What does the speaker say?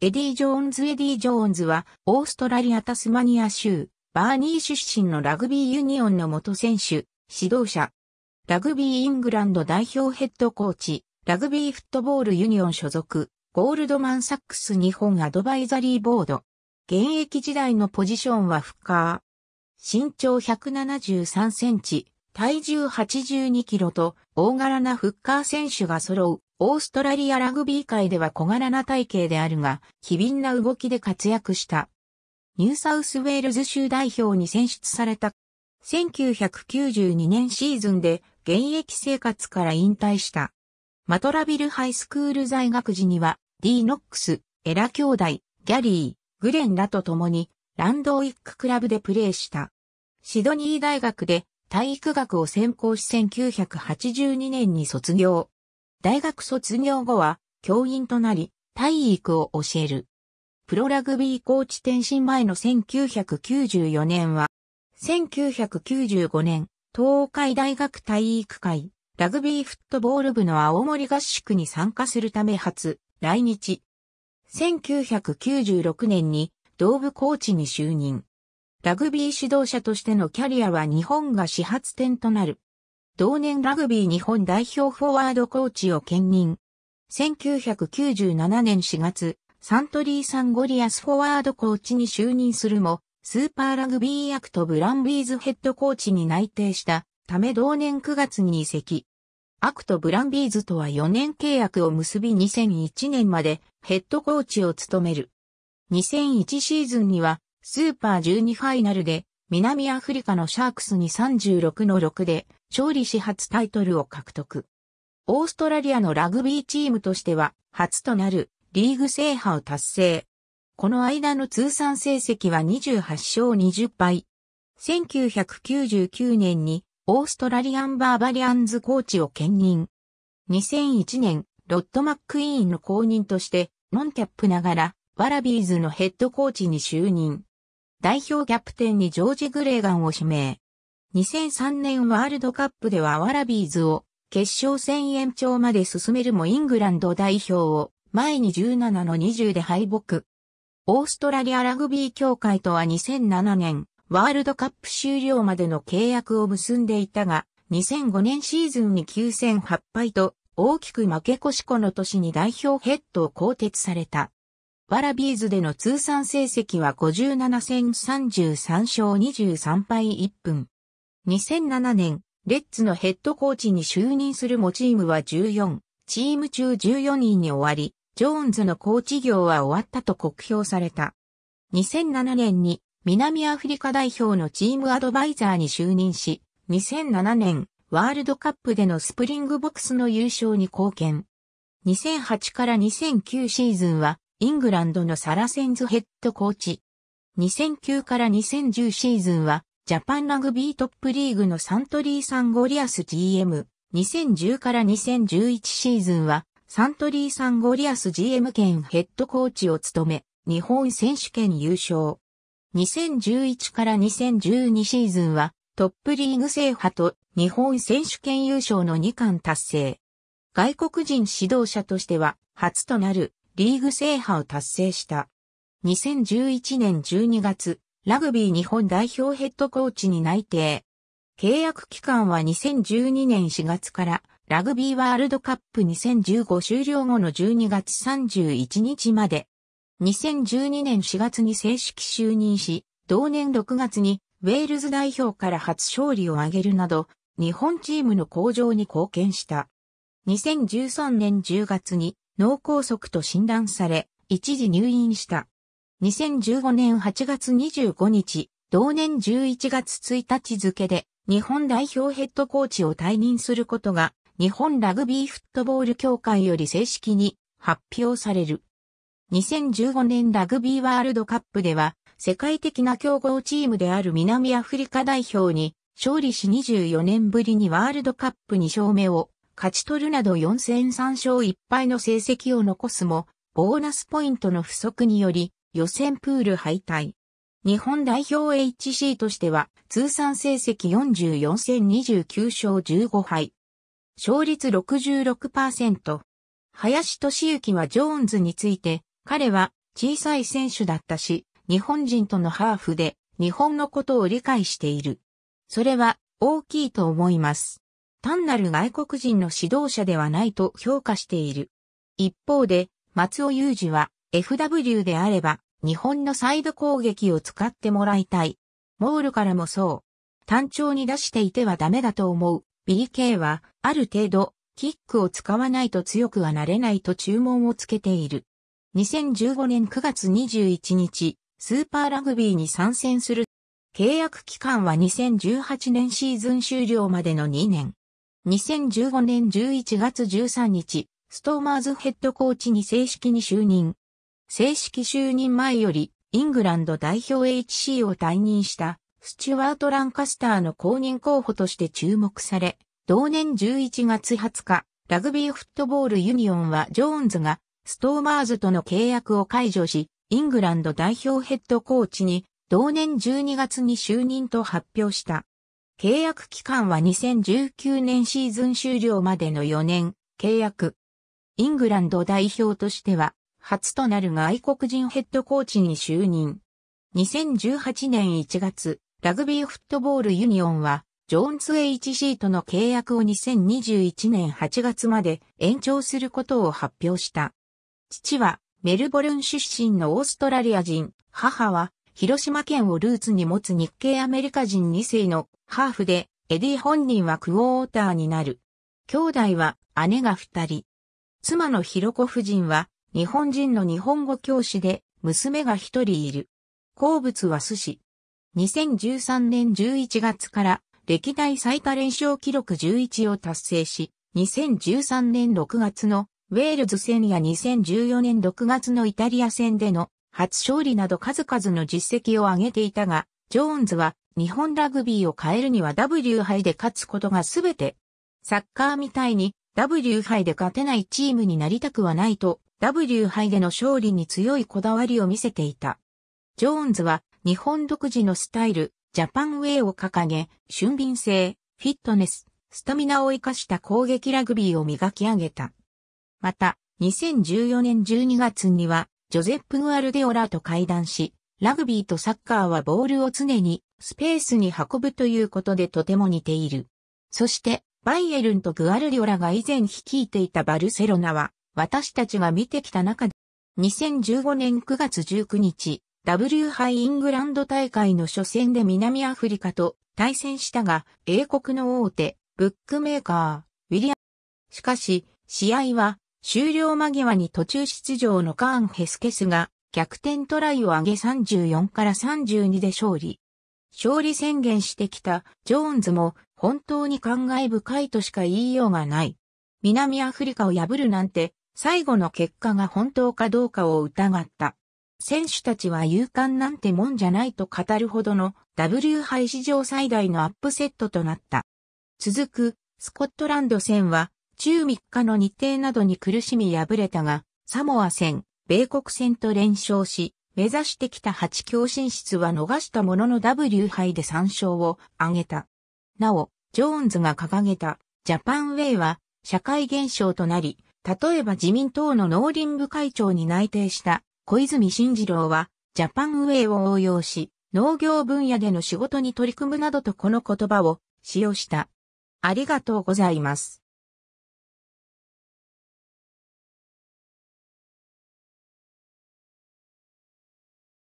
エディ・ジョーンズ・エディ・ジョーンズは、オーストラリア・タスマニア州、バーニー出身のラグビーユニオンの元選手、指導者。ラグビーイングランド代表ヘッドコーチ、ラグビーフットボールユニオン所属、ゴールドマン・サックス日本アドバイザリーボード。現役時代のポジションはフッカー。身長173センチ、体重82キロと大柄なフッカー選手が揃うオーストラリアラグビー界では小柄な体型であるが、機敏な動きで活躍した。ニューサウスウェールズ州代表に選出された。1992年シーズンで現役生活から引退した。マトラビルハイスクール在学時には、ディー・ノックス、エラ兄弟、ギャリー、グレンらと共に、ランドウィッククラブでプレーした。シドニー大学で体育学を専攻し1982年に卒業。大学卒業後は教員となり、体育を教える。プロラグビーコーチ転身前の1994年は、1995年、東海大学体育会、ラグビーフットボール部の青森合宿に参加するため初、来日。1996年に、同部コーチに就任。ラグビー指導者としてのキャリアは日本が始発点となる同年ラグビー日本代表フォワードコーチを兼任。1997年4月、サントリーサンゴリアスフォワードコーチに就任するも、スーパーラグビーアクトブランビーズヘッドコーチに内定したため同年9月に移籍。アクトブランビーズとは4年契約を結び2001年までヘッドコーチを務める。2001シーズンにはスーパー12ファイナルで南アフリカのシャークスに36の6で勝利し初タイトルを獲得。オーストラリアのラグビーチームとしては初となるリーグ制覇を達成。この間の通算成績は28勝20敗。1999年にオーストラリアンバーバリアンズコーチを兼任。2001年、ロッド・マック・イーンの公認として、ノンキャップながら、ワラビーズのヘッドコーチに就任。代表キャプテンにジョージ・グレーガンを指名。2003年ワールドカップではワラビーズを決勝戦延長まで進めるもイングランド代表を前に17の20で敗北。オーストラリアラグビー協会とは2007年ワールドカップ終了までの契約を結んでいたが、2005年シーズンに9戦8敗と大きく負け越しこの年に代表ヘッドを更迭された。ワラビーズでの通算成績は57戦33勝23敗1分。2007年、レッツのヘッドコーチに就任するもチームは14、チーム中14人に終わり、ジョーンズのコーチ業は終わったと酷評された。2007年に南アフリカ代表のチームアドバイザーに就任し、2007年ワールドカップでのスプリングボックスの優勝に貢献。2008から2009シーズンはイングランドのサラセンズヘッドコーチ。2009から2010シーズンはジャパンラグビートップリーグのサントリーサンゴリアス GM、2010から2011シーズンは、サントリーサンゴリアス GM 兼ヘッドコーチを務め、日本選手権優勝。2011から2012シーズンは、トップリーグ制覇と日本選手権優勝の2冠達成。外国人指導者としては、初となるリーグ制覇を達成した。2011年12月、ラグビー日本代表ヘッドコーチに内定。契約期間は2012年4月からラグビーワールドカップ2015終了後の12月31日まで。2012年4月に正式就任し、同年6月にウェールズ代表から初勝利を挙げるなど、日本チームの向上に貢献した。2013年10月に脳梗塞と診断され、一時入院した。2015年8月25日、同年11月1日付で日本代表ヘッドコーチを退任することが日本ラグビーフットボール協会より正式に発表される。2015年ラグビーワールドカップでは世界的な強豪チームである南アフリカ代表に勝利し24年ぶりにワールドカップ2勝目を勝ち取るなど4戦3勝1敗の成績を残すもボーナスポイントの不足により予選プール敗退。日本代表 HC としては通算成績44戦29勝15敗。勝率66%。林俊之はジョーンズについて、彼は小さい選手だったし、日本人とのハーフで日本のことを理解している。それは大きいと思います。単なる外国人の指導者ではないと評価している。一方で、松尾雄二は FW であれば、日本のサイド攻撃を使ってもらいたい。モールからもそう。単調に出していてはダメだと思う。BK は、ある程度、キックを使わないと強くはなれないと注文をつけている。2015年9月21日、スーパーラグビーに参戦する。契約期間は2018年シーズン終了までの2年。2015年11月13日、ストーマーズヘッドコーチに正式に就任。正式就任前より、イングランド代表 HC を退任した、スチュワート・ランカスターの公認候補として注目され、同年11月20日、ラグビーフットボールユニオンはジョーンズが、ストーマーズとの契約を解除し、イングランド代表ヘッドコーチに、同年12月に就任と発表した。契約期間は2019年シーズン終了までの4年、契約。イングランド代表としては、初となる外国人ヘッドコーチに就任。2018年1月、ラグビーフットボールユニオンは、ジョーンズ HC との契約を2021年8月まで延長することを発表した。父はメルボルン出身のオーストラリア人、母は広島県をルーツに持つ日系アメリカ人2世のハーフで、エディ本人はクォーターになる。兄弟は姉が2人。妻のヒロコ夫人は日本人の日本語教師で、娘が一人いる。好物は寿司。2013年11月から歴代最多連勝記録11を達成し、2013年6月のウェールズ戦や2014年6月のイタリア戦での初勝利など数々の実績を上げていたが、ジョーンズは日本ラグビーを変えるには W 杯で勝つことが全て、サッカーみたいに W 杯で勝てないチームになりたくはないと W 杯での勝利に強いこだわりを見せていた。ジョーンズは日本独自のスタイル、ジャパンウェイを掲げ、俊敏性、フィットネス、スタミナを生かした攻撃ラグビーを磨き上げた。また、2014年12月には、ジョゼップ・グアルデオラと会談し、ラグビーとサッカーはボールを常にスペースに運ぶということでとても似ている。そして、バイエルンとグアルディオラが以前率いていたバルセロナは、私たちが見てきた中で、2015年9月19日、W 杯イングランド大会の初戦で南アフリカと対戦したが、英国の大手、ブックメーカー、ウィリアム。しかし、試合は終了間際に途中出場のカーン・ヘスケスが逆転トライを挙げ34から32で勝利。勝利宣言してきたジョーンズも本当に感慨深いとしか言いようがない。南アフリカを破るなんて最後の結果が本当かどうかを疑った。選手たちは勇敢なんてもんじゃないと語るほどの W 杯史上最大のアップセットとなった。続くスコットランド戦は中3日の日程などに苦しみ敗れたが、サモア戦、米国戦と連勝し、目指してきた8強進出は逃したものの W 杯で3勝を挙げた。なお、ジョーンズが掲げたジャパンウェイは社会現象となり、例えば自民党の農林部会長に内定した小泉進次郎は、ジャパンウェイを応用し、農業分野での仕事に取り組むなどとこの言葉を使用した。ありがとうございます。